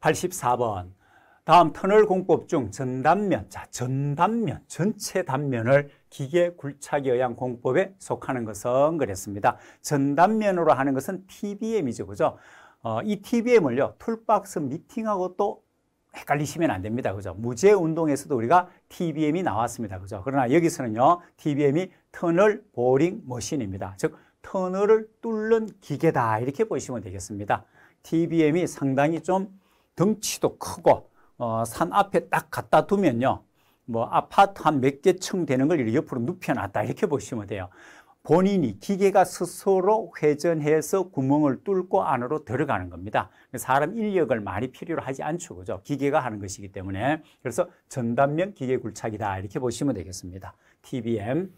84번. 다음 터널 공법 중 전단면, 자 전단면, 전체 단면을 기계 굴착에 의한 공법에 속하는 것은 그랬습니다. 전단면으로 하는 것은 TBM이죠, 그죠? 어, 이 TBM을요 툴박스 미팅하고 또 헷갈리시면 안 됩니다, 그죠? 무제 운동에서도 우리가 TBM이 나왔습니다, 그죠? 그러나 여기서는요 TBM이 터널 보링 머신입니다. 즉 터널을 뚫는 기계다 이렇게 보시면 되겠습니다. TBM이 상당히 좀 덩치도 크고 어, 산 앞에 딱 갖다 두면요. 뭐 아파트 한 몇 개 층 되는 걸 옆으로 눕혀놨다 이렇게 보시면 돼요. 본인이 기계가 스스로 회전해서 구멍을 뚫고 안으로 들어가는 겁니다. 사람 인력을 많이 필요로 하지 않죠. 그죠? 기계가 하는 것이기 때문에. 그래서 전단면 기계 굴착이다. 이렇게 보시면 되겠습니다. TBM.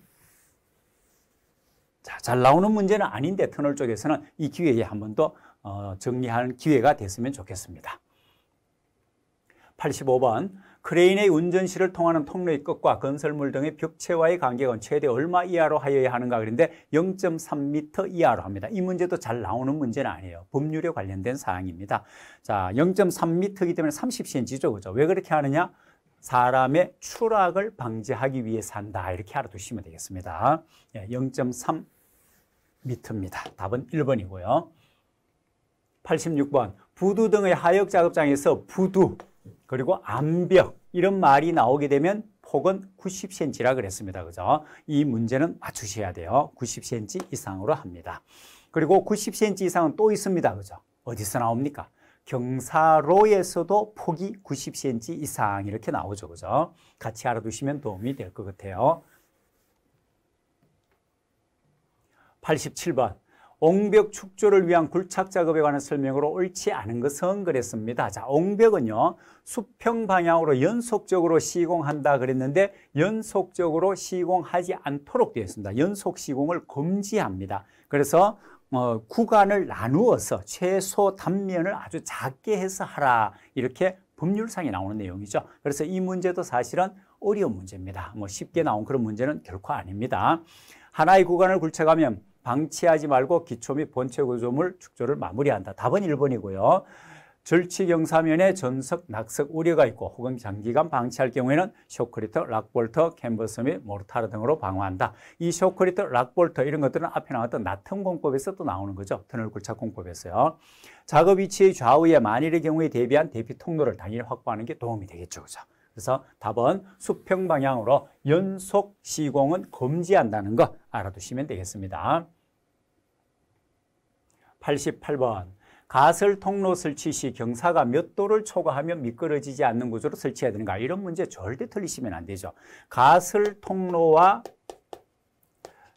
자, 잘 나오는 문제는 아닌데 터널 쪽에서는 이 기회에 한 번더 어, 정리하는 기회가 됐으면 좋겠습니다. 85번 크레인의 운전실을 통하는 통로의 끝과 건설물 등의 벽체와의 관계건 최대 얼마 이하로 하여야 하는가 그런데 0.3m 이하로 합니다. 이 문제도 잘 나오는 문제는 아니에요. 법률에 관련된 사항입니다. 자, 0.3m이기 때문에 30cm죠. 그죠? 왜 그렇게 하느냐? 사람의 추락을 방지하기 위해 산다. 이렇게 알아두시면 되겠습니다. 0.3m입니다. 예, 답은 1번이고요. 86번 부두 등의 하역 작업장에서 부두 그리고 암벽 이런 말이 나오게 되면 폭은 90cm라 그랬습니다. 그죠? 이 문제는 맞추셔야 돼요. 90cm 이상으로 합니다. 그리고 90cm 이상은 또 있습니다. 그죠? 어디서 나옵니까? 경사로에서도 폭이 90cm 이상 이렇게 나오죠. 그죠? 같이 알아두시면 도움이 될 것 같아요. 87번. 옹벽 축조를 위한 굴착 작업에 관한 설명으로 옳지 않은 것은 그랬습니다. 자, 옹벽은요. 수평 방향으로 연속적으로 시공한다 그랬는데 연속적으로 시공하지 않도록 되어 있습니다. 연속 시공을 금지합니다. 그래서 어, 구간을 나누어서 최소 단면을 아주 작게 해서 하라 이렇게 법률상에 나오는 내용이죠. 그래서 이 문제도 사실은 어려운 문제입니다. 뭐 쉽게 나온 그런 문제는 결코 아닙니다. 하나의 구간을 굴착하면 방치하지 말고 기초 및 본체 구조물 축조를 마무리한다. 답은 1번이고요. 절취경사면에 전석, 낙석 우려가 있고 혹은 장기간 방치할 경우에는 쇼크리터, 락볼터, 캔버스 및 모르타르 등으로 방어한다. 이 쇼크리터, 락볼터 이런 것들은 앞에 나왔던 나틈공법에서 또 나오는 거죠. 터널굴착공법에서요. 작업 위치의 좌우에 만일의 경우에 대비한 대피 통로를 당연히 확보하는 게 도움이 되겠죠. 그죠? 렇 그래서 답은 수평 방향으로 연속 시공은 금지한다는 거 알아두시면 되겠습니다. 88번 가설 통로 설치 시 경사가 몇 도를 초과하면 미끄러지지 않는 구조로 설치해야 되는가 이런 문제 절대 틀리시면 안 되죠. 가설 통로와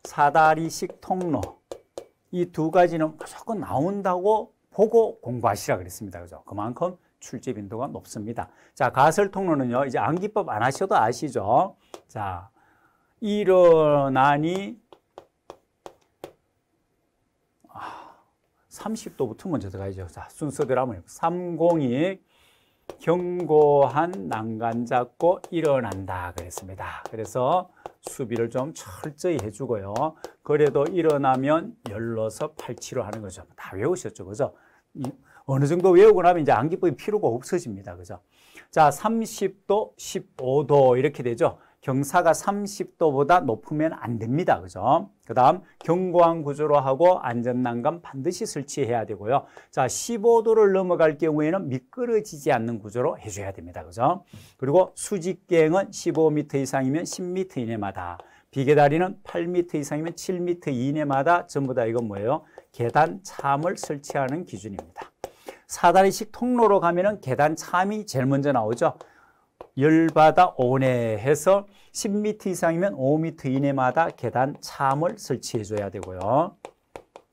사다리식 통로 이 두 가지는 무조건 나온다고 보고 공부하시라 그랬습니다. 그죠? 그만큼 출제 빈도가 높습니다. 자, 가설 통로는요. 이제 암기법 안 하셔도 아시죠? 자, 일어나니 30도부터 아, 먼저 들어가죠 자, 순서대로 한번 302 경고한 난간 잡고 일어난다 그랬습니다. 그래서 수비를 좀 철저히 해주고요. 그래도 일어나면 열러서 팔치로 하는 거죠. 다 외우셨죠, 그죠? 어느 정도 외우고 나면 이제 안기법이 필요가 없어집니다. 그죠? 자, 30도, 15도 이렇게 되죠. 경사가 30도보다 높으면 안 됩니다. 그죠? 그 다음 경고항 구조로 하고 안전난간 반드시 설치해야 되고요. 자, 15도를 넘어갈 경우에는 미끄러지지 않는 구조로 해줘야 됩니다. 그죠? 그리고 수직계은 15m 이상이면 10m 이내마다 비계다리는 8m 이상이면 7m 이내마다 전부 다 이건 뭐예요? 계단 참을 설치하는 기준입니다. 사다리식 통로로 가면은 계단 참이 제일 먼저 나오죠. 열바다 오네 해서 10m 이상이면 5m 이내마다 계단 참을 설치해 줘야 되고요.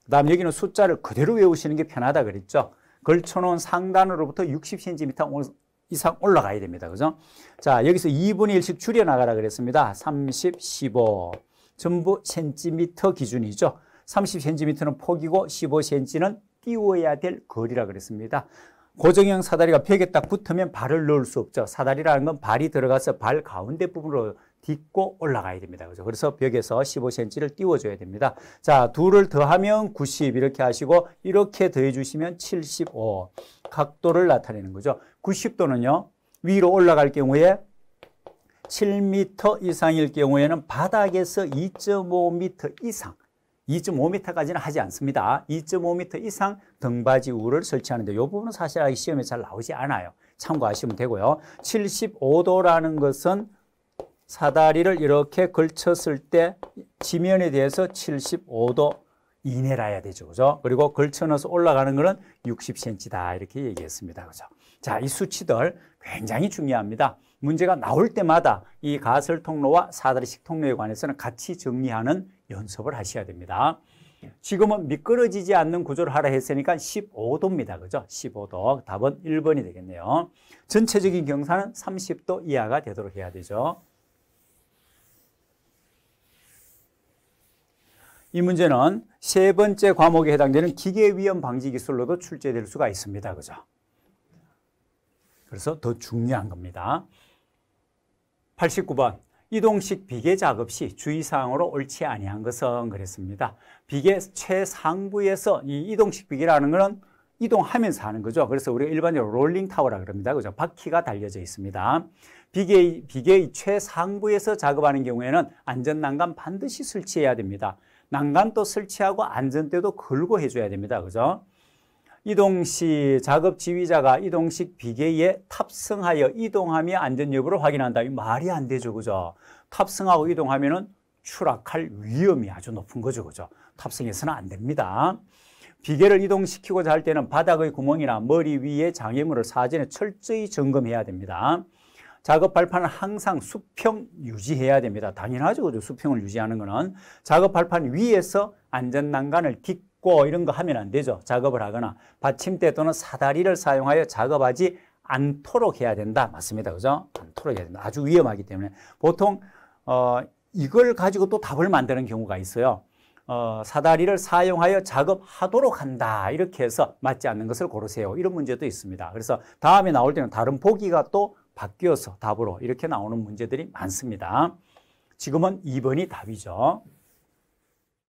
그 다음 여기는 숫자를 그대로 외우시는 게 편하다 그랬죠. 걸쳐놓은 상단으로부터 60cm 이상 올라가야 됩니다. 그죠? 자, 여기서 2분의 1씩 줄여나가라 그랬습니다. 30, 15. 전부 센티미터 기준이죠. 30cm는 폭이고 15cm는 띄워야 될 거리라 그랬습니다. 고정형 사다리가 벽에 딱 붙으면 발을 넣을 수 없죠. 사다리라는 건 발이 들어가서 발 가운데 부분으로 딛고 올라가야 됩니다. 그죠? 그래서 벽에서 15cm를 띄워줘야 됩니다. 자, 둘을 더하면 90 이렇게 하시고 이렇게 더해주시면 75 각도를 나타내는 거죠. 90도는요. 위로 올라갈 경우에 7m 이상일 경우에는 바닥에서 2.5m 이상 2.5m까지는 하지 않습니다. 2.5m 이상 등받이 우를 설치하는데 이 부분은 사실 시험에 잘 나오지 않아요. 참고하시면 되고요. 75도라는 것은 사다리를 이렇게 걸쳤을 때 지면에 대해서 75도 이내라야 되죠. 그죠? 그리고 걸쳐넣어서 올라가는 거는 60cm다. 이렇게 얘기했습니다. 그죠? 자, 이 수치들 굉장히 중요합니다. 문제가 나올 때마다 이 가설 통로와 사다리식 통로에 관해서는 같이 정리하는 연습을 하셔야 됩니다. 지금은 미끄러지지 않는 구조를 하라 했으니까 15도입니다. 그죠? 15도. 답은 1번이 되겠네요. 전체적인 경사는 30도 이하가 되도록 해야 되죠. 이 문제는 세 번째 과목에 해당되는 기계 위험 방지 기술로도 출제될 수가 있습니다. 그죠? 그래서 더 중요한 겁니다. 89번 이동식 비계 작업 시 주의사항으로 옳지 아니한 것은 그랬습니다. 비계 최상부에서 이 이동식 비계라는 것은 이동하면서 하는 거죠. 그래서 우리가 일반적으로 롤링 타워라 그럽니다. 그죠? 바퀴가 달려져 있습니다. 비계의, 비계의 최상부에서 작업하는 경우에는 안전 난간 반드시 설치해야 됩니다. 난간도 설치하고 안전대도 걸고 해줘야 됩니다. 그죠? 이동식 작업 지휘자가 이동식 비계에 탑승하여 이동하며 안전 여부를 확인한다. 이 말이 안 되죠. 그죠? 탑승하고 이동하면은 추락할 위험이 아주 높은 거죠. 그죠? 탑승해서는 안 됩니다. 비계를 이동시키고자 할 때는 바닥의 구멍이나 머리 위에 장애물을 사전에 철저히 점검해야 됩니다. 작업 발판은 항상 수평 유지해야 됩니다. 당연하죠. 그죠? 수평을 유지하는 거는. 작업 발판 위에서 안전 난간을 딛고 이런 거 하면 안 되죠. 작업을 하거나 받침대 또는 사다리를 사용하여 작업하지 않도록 해야 된다. 맞습니다. 그죠? 않도록 해야 된다. 아주 위험하기 때문에 보통 어 이걸 가지고 또 답을 만드는 경우가 있어요. 어, 사다리를 사용하여 작업하도록 한다 이렇게 해서 맞지 않는 것을 고르세요 이런 문제도 있습니다 그래서 다음에 나올 때는 다른 보기가 또 바뀌어서 답으로 이렇게 나오는 문제들이 많습니다. 지금은 2번이 답이죠.